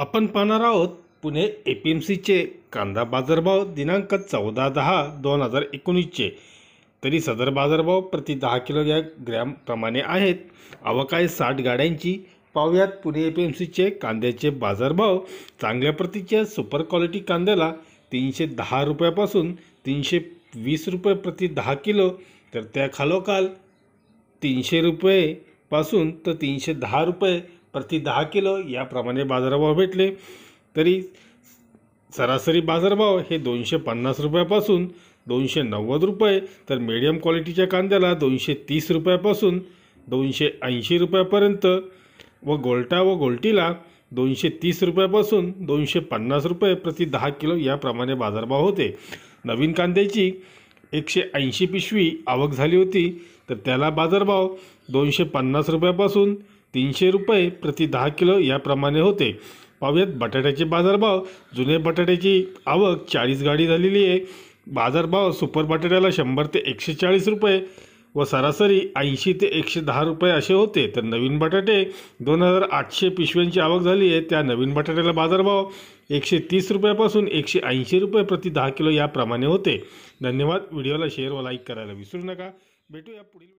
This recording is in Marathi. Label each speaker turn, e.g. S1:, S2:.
S1: आपण पाहणार आहोत पुणे ए पी एम सीचे कांदा बाजारभाव दिनांक चौदा दहा दोन हजार एकोणीसचे तरी सदर बाजारभाव प्रति दहा किलो या ग्रॅमप्रमाणे आहेत अवकाय साठ गाड्यांची पाहूयात पुणे ए पी एम सीचे कांद्याचे बाजारभाव चांगल्या प्रतीच्या सुपर क्वालिटी कांद्याला तीनशे दहा रुपयापासून तीनशे वीस रुपये प्रति दहा किलो तर त्या खालोखाल तीनशे रुपयेपासून तर तीनशे दहा रुपये प्रति दहा किलो याप्रमाणे बाजारभाव भेटले तरी सरासरी बाजारभाव हे दोनशे पन्नास रुपयापासून दोनशे नव्वद रुपये तर मिडियम क्वालिटीच्या कांद्याला दोनशे तीस रुपयापासून दोनशे ऐंशी रुपयापर्यंत व गोलटा व गोलटीला दोनशे तीस रुपयापासून दोनशे पन्नास रुपये प्रति दहा किलो याप्रमाणे बाजारभाव होते नवीन कांद्याची एकशे ऐंशी पिशवी आवक झाली होती तर त्याला बाजारभाव दोनशे पन्नास रुपयापासून तीनशे रुपये प्रति दहा किलो याप्रमाणे होते पाहूयात बटाट्याचे बाजारभाव जुने बटाट्याची आवक चाळीस गाडी झालेली आहे बाजारभाव सुपर बटाट्याला शंभर ते एकशे चाळीस रुपये व सरासरी ऐंशी ते एकशे दहा रुपये असे होते तर नवीन बटाटे दोन हजार आठशे पिशव्यांची आवक झाली आहे त्या नवीन बटाट्याला बाजारभाव एकशे तीस रुपयापासून एकशे ऐंशी रुपये प्रति दहा किलो याप्रमाणे होते धन्यवाद व्हिडिओला शेअर व लाईक करायला विसरू नका भेटूया पुढील